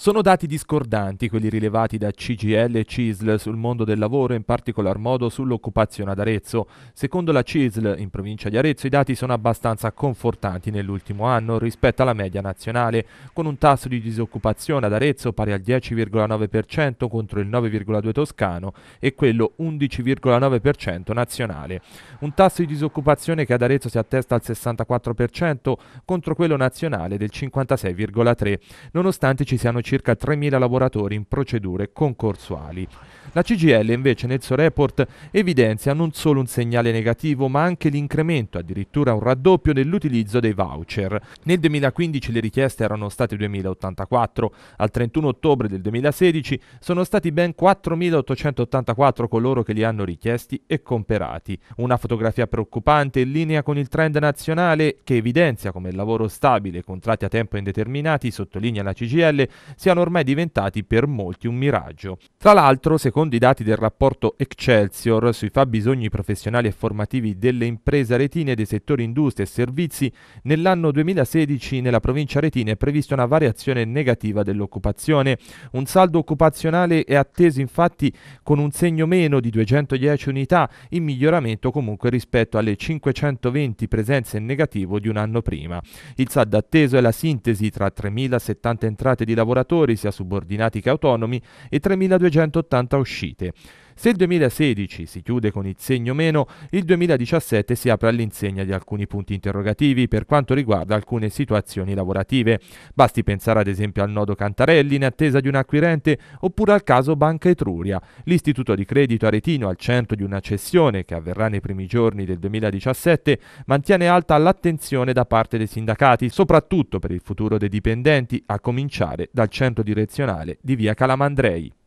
Sono dati discordanti quelli rilevati da CGL e CISL sul mondo del lavoro, in particolar modo sull'occupazione ad Arezzo. Secondo la CISL, in provincia di Arezzo i dati sono abbastanza confortanti nell'ultimo anno rispetto alla media nazionale, con un tasso di disoccupazione ad Arezzo pari al 10,9% contro il 9,2% toscano e quello 11,9% nazionale. Un tasso di disoccupazione che ad Arezzo si attesta al 64% contro quello nazionale del 56,3%, nonostante ci siano circa 3.000 lavoratori in procedure concorsuali. La CGL invece nel suo report evidenzia non solo un segnale negativo ma anche l'incremento, addirittura un raddoppio dell'utilizzo dei voucher. Nel 2015 le richieste erano state 2084, al 31 ottobre del 2016 sono stati ben 4884 coloro che li hanno richiesti e comperati. Una fotografia preoccupante in linea con il trend nazionale che evidenzia come il lavoro stabile e contratti a tempo indeterminati, sottolinea la CGL, siano ormai diventati per molti un miraggio. Tra l'altro, secondo i dati del rapporto Excelsior sui fabbisogni professionali e formativi delle imprese aretine dei settori industria e servizi, nell'anno 2016 nella provincia aretina è prevista una variazione negativa dell'occupazione. Un saldo occupazionale è atteso infatti con un segno meno di 210 unità, in miglioramento comunque rispetto alle 520 presenze in negativo di un anno prima. Il SAD atteso è la sintesi tra 3.070 entrate di lavoratori lavoratori, sia subordinati che autonomi, e 3.280 uscite. Se il 2016 si chiude con il segno meno, il 2017 si apre all'insegna di alcuni punti interrogativi per quanto riguarda alcune situazioni lavorative. Basti pensare ad esempio al nodo Cantarelli in attesa di un acquirente oppure al caso Banca Etruria. L'istituto di credito aretino al centro di una cessione che avverrà nei primi giorni del 2017 mantiene alta l'attenzione da parte dei sindacati, soprattutto per il futuro dei dipendenti, a cominciare dal centro direzionale di via Calamandrei.